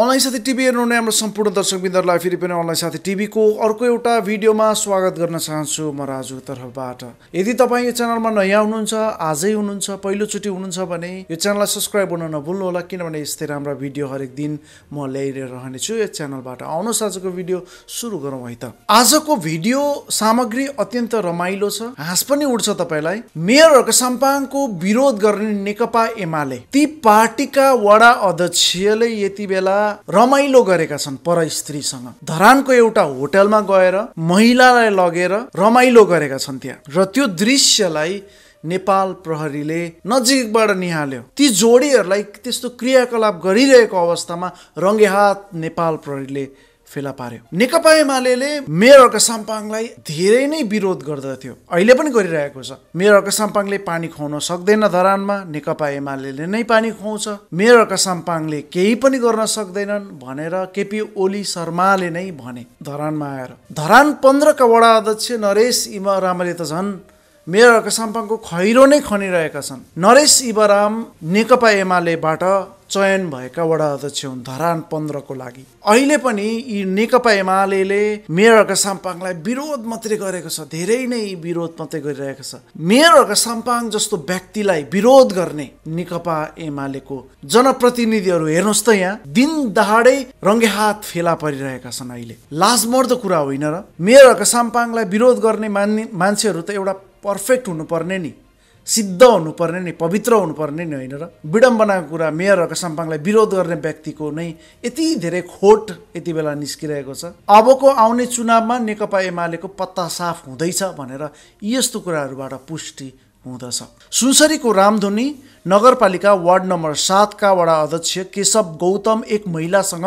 online साथी TV हेर्नुहुने हाम्रो सम्पूर्ण दर्शकविन्दहरूलाई फेरि पनि अनलाइन साथी टिभीको अर्को एउटा भिडियोमा स्वागत गर्न चाहन्छु म राजु तर्फबाट यदि तपाईँ यो च्यानलमा नयाँ हुनुहुन्छ आजै हुनुहुन्छ पहिलोचोटि हुनुहुन्छ भने यो च्यानललाई सब्सक्राइब गर्न नभुल्नु होला किनभने यस्तै राम्रा भिडियो हरेक दिन म ल्याइरहनेछु यो च्यानलबाट आउनुहोस् आजको भिडियो सुरु गरौँ है त आजको भिडियो सामग्री अत्यन्त रमाइलो छ हाँस पनि उठ्छ तपाईँलाई मेयरहरूको साम्पाङको विरोध गर्ने नेकपा एमाले ती पार्टीका वडा अध्यक्षले यति बेला रमाइलो गरेका छन् पर स्त्रीसँग धरानको एउटा होटलमा गएर महिलालाई लगेर रमाइलो गरेका छन् त्यहाँ र त्यो दृश्यलाई नेपाल प्रहरीले नजिकबाट निहाल्यो ती जोडीहरूलाई त्यस्तो क्रियाकलाप गरिरहेको अवस्थामा रङ्गेहात नेपाल प्रहरीले फेला पार्यो नेकपा एमाले मेयर साम्पाङलाई धेरै नै विरोध गर्दथ्यो अहिले पनि गरिरहेको छ मेयर अर्का साम्पाङले पानी खुवाउन सक्दैन धरानमा नेकपा एमाले नै पानी खुवाउँछ मेयर अर्का साम्पाङले केही पनि गर्न सक्दैनन् भनेर केपी ओली शर्माले नै भने धरानमा आएर धरान पन्ध्रका वडा अध्यक्ष नरेश इमा रामले त झन् मेयरहरूका साम्पाङको खैरो नै खनिरहेका छन् नरेश इबराम नेकपा एमालेबाट चयन भएका वडा अध्यक्ष हुन् धरान पन्ध्रको लागि अहिले पनि यी नेकपा एमाले मेयरहरूका साम्पाङलाई विरोध मात्रै गरेको छ धेरै नै विरोध मात्रै गरिरहेको छ मेयरहरूका साम्पाङ जस्तो व्यक्तिलाई विरोध गर्ने नेकपा एमालेको जनप्रतिनिधिहरू हेर्नुहोस् त यहाँ दिन दहाडै रङ्गेहात फेला परिरहेका छन् अहिले लाजमर्दो कुरा होइन र मेयरहरूका साम्पाङलाई विरोध गर्ने मान्ने मान्छेहरू त एउटा पर्फेक्ट हुनुपर्ने नि सिद्ध हुनुपर्ने नि पवित्र हुनुपर्ने नि होइन र विडम्बनाको कुरा मेयर साम्पाङलाई विरोध गर्ने व्यक्तिको नै यति धेरै खोट यति बेला निस्किरहेको छ अबको आउने चुनावमा नेकपा एमालेको पत्ता साफ हुँदैछ भनेर यस्तो कुराहरूबाट पुष्टि हुँदछ सुनसरीको रामधुनी नगरपालिका वार्ड नम्बर सातका वडा अध्यक्ष केशव गौतम एक महिलासँग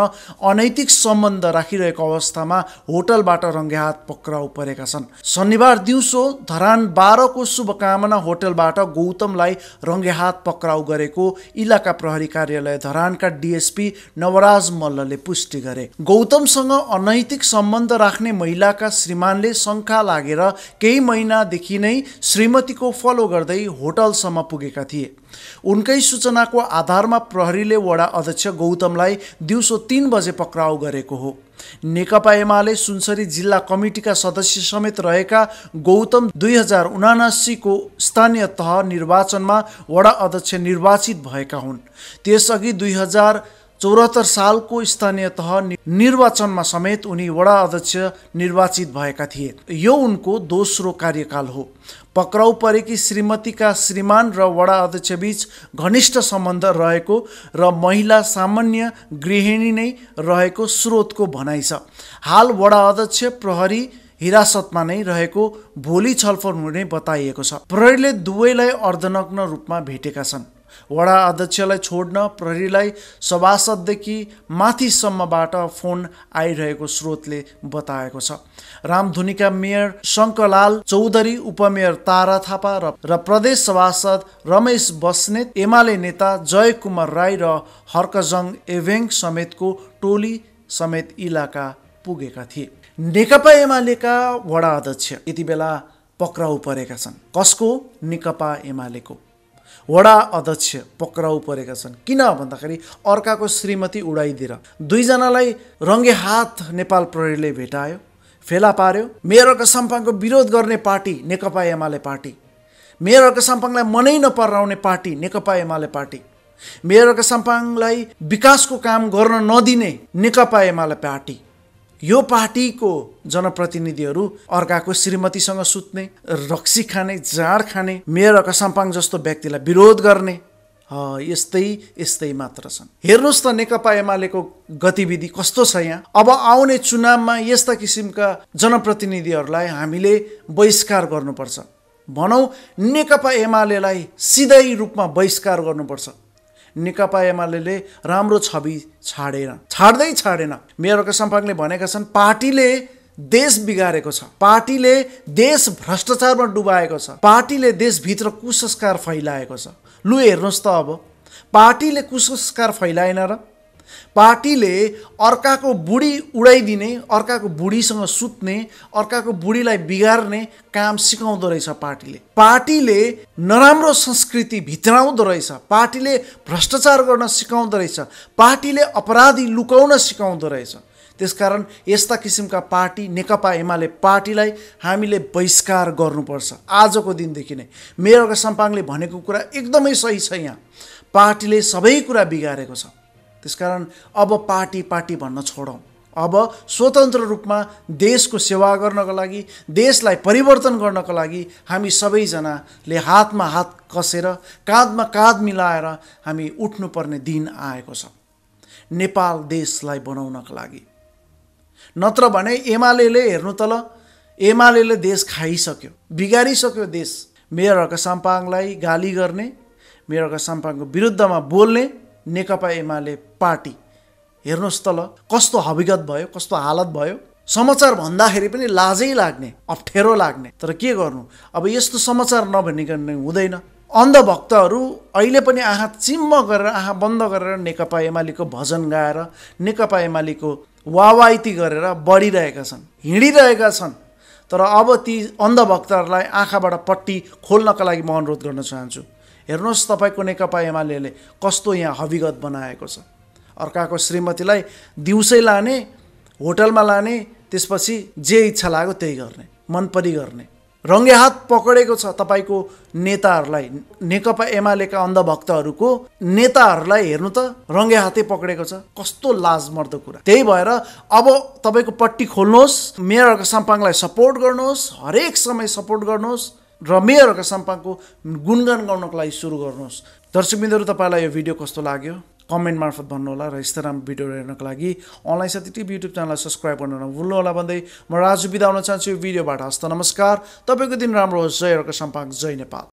अनैतिक सम्बन्ध राखिरहेको अवस्थामा होटलबाट रङ्गेहात पक्राउ परेका छन् शनिबार दिउँसो धरान बाह्रको शुभकामना होटलबाट गौतमलाई रङ्गेहात पक्राउ गरेको इलाका प्रहरी कार्यालय धरानका डिएसपी नवराज मल्लले पुष्टि गरे गौतमसँग अनैतिक सम्बन्ध राख्ने महिलाका श्रीमानले शङ्का लागेर केही महिनादेखि नै श्रीमतीको फलो गर्दै होटलसम्म पुगेका थिए उनकै सूचनाको आधारमा प्रहरीले वडा अध्यक्ष गौतमलाई दिउँसो तिन बजे पक्राउ गरेको हो नेकपा एमाले सुनसरी जिल्ला कमिटीका सदस्य समेत रहेका गौतम दुई हजार उनासीको स्थानीय तह निर्वाचनमा वडा अध्यक्ष निर्वाचित भएका हुन् त्यसअघि दुई हजार चौरात्तर सालको स्थानीय तह निर्वाचनमा समेत उनी वडा अध्यक्ष निर्वाचित भएका थिए यो उनको दोस्रो कार्यकाल हो पक्राउ परेकी श्रीमतीका श्रीमान र वडा अध्यक्षबीच घनिष्ठ सम्बन्ध रहेको र महिला सामान्य गृहिणी नै रहेको स्रोतको भनाइ छ हाल वडा अध्यक्ष प्रहरी हिरासतमा नै रहेको भोलि छलफल हुने बताइएको छ प्रहरीले दुवैलाई अर्धनग्न रूपमा भेटेका छन् वडा अध्यक्षलाई छोड्न प्रहरीलाई सभासददेखि माथिसम्मबाट फोन आइरहेको स्रोतले बताएको छ रामधुनीका मेयर शङ्कलाल चौधरी उपमेयर तारा थापा र प्रदेश सभासद रमेश बस्नेत एमाले नेता जय कुमार राई र हर्कजङ एभेङ समेतको टोली समेत इलाका पुगेका थिए नेकपा एमालेका वडा अध्यक्ष यति बेला पक्राउ परेका छन् कसको नेकपा एमालेको वडा अध्यक्ष पक्राउ परेका छन् किन भन्दाखेरि अर्काको श्रीमती उडाइदिएर दुईजनालाई रङ्गे हात नेपाल प्रहरीले भेटायो फेला पार्यो मेयरको सम्पाङको विरोध गर्ने पार्टी नेकपा एमाले पार्टी मेयरको सम्पाङलाई मनै नपराउने पार्टी नेकपा एमाले पार्टी मेयरको सम्पाङलाई विकासको काम गर्न नदिने नेकपा एमाले पार्टी यो पार्टीको जनप्रतिनिधिहरू अर्काको श्रीमतीसँग सुत्ने रक्सी खाने जाँड खाने मेयर कसाम्पाङ जस्तो व्यक्तिलाई विरोध गर्ने यस्तै यस्तै मात्र छन् हेर्नुहोस् त नेकपा एमालेको गतिविधि कस्तो छ यहाँ अब आउने चुनावमा यस्ता किसिमका जनप्रतिनिधिहरूलाई हामीले बहिष्कार गर्नुपर्छ भनौँ नेकपा एमालेलाई सिधै रूपमा बहिष्कार गर्नुपर्छ नेकपा एमाले राम्रो छवि छाडेन छाड्दै छाडेन मेयर सम्पर्कले भनेका छन् पार्टीले देश बिगारेको छ पार्टीले देश भ्रष्टाचारमा डुबाएको छ पार्टीले देशभित्र कुसंस्कार फैलाएको छ लु हेर्नुहोस् त अब पार्टीले कुसंस्कार फैलाएन र पार्टीले अर्काको बुढी उडाइदिने अर्काको बुढीसँग सुत्ने अर्काको बुढीलाई बिगार्ने काम सिकाउँदो रहेछ पार्टीले पार्टीले नराम्रो संस्कृति भित्राउँदो रहेछ पार्टीले भ्रष्टाचार गर्न सिकाउँदो रहेछ पार्टीले अपराधी लुकाउन सिकाउँदो रहेछ त्यसकारण यस्ता किसिमका पार्टी नेकपा एमाले पार्टीलाई हामीले बहिष्कार गर्नुपर्छ आजको दिनदेखि नै मेयरका सम्पाङले भनेको कुरा एकदमै सही छ यहाँ पार्टीले सबै कुरा बिगारेको छ त्यसकारण अब पार्टी पार्टी भन्न छोडौँ अब स्वतन्त्र रूपमा देशको सेवा गर्नको लागि देशलाई परिवर्तन गर्नको लागि हामी सबैजनाले हातमा हात कसेर काँधमा काँध मिलाएर हामी उठ्नुपर्ने दिन आएको छ नेपाल देशलाई बनाउनको लागि नत्र भने एमाले हेर्नु तल एमाले देश खाइसक्यो बिगारिसक्यो देश मेयर हक साम्पाङलाई गाली गर्ने मेयर हक साम्पाङको विरुद्धमा बोल्ने नेकपा एमाले पार्टी हेर्नुहोस् त ल कस्तो हविगत भयो कस्तो हालत भयो समाचार भन्दाखेरि पनि लाजै लाग्ने अप्ठ्यारो लाग्ने तर के गर्नु अब यस्तो समाचार नभनिकन हुँदैन अन्धभक्तहरू अहिले पनि आँखा चिम्म गरेर आँखा बन्द गरेर नेकपा एमालेको भजन गाएर नेकपा एमालेको वावाइती गरेर बढिरहेका छन् हिँडिरहेका छन् तर अब ती अन्धभक्तहरूलाई आँखाबाट पट्टी खोल्नका लागि म अनुरोध गर्न चाहन्छु हेर्नुहोस् तपाईँको नेकपा एमाले कस्तो यहाँ हविगत बनाएको छ अर्काको श्रीमतीलाई दिउँसै लाने होटलमा लाने त्यसपछि जे इच्छा लाग्यो त्यही गर्ने मन मनपरी गर्ने रङ्गे हात पक्रेको छ तपाईँको नेताहरूलाई नेकपा एमालेका अन्धभक्तहरूको नेताहरूलाई हेर्नु त रङ्गे हातै पक्रेको छ कस्तो लाजमर्दो कुरा त्यही भएर अब तपाईँको पट्टी खोल्नुहोस् मेयरको सम्पाङलाई सपोर्ट गर्नुहोस् हरेक समय सपोर्ट गर्नुहोस् र मेयरहरूका सम्पर्कको गुणगान गर्नको लागि सुरु गर्नुहोस् दर्शकबिन्दुहरू तपाईँलाई यो भिडियो कस्तो लाग्यो कमेन्ट मार्फत भन्नुहोला र यस्तो राम्रो भिडियोहरू हेर्नको लागि अनलाइन साथी टिभी युट्युब च्यानललाई सब्सक्राइब गर्न नभुल्नुहोला भन्दै म राजु बिदा हुन चाहन्छु यो भिडियोबाट हस्त नमस्कार तपाईँको दिन राम्रो होस् जय जयहरूको सम्पाक जय नेपाल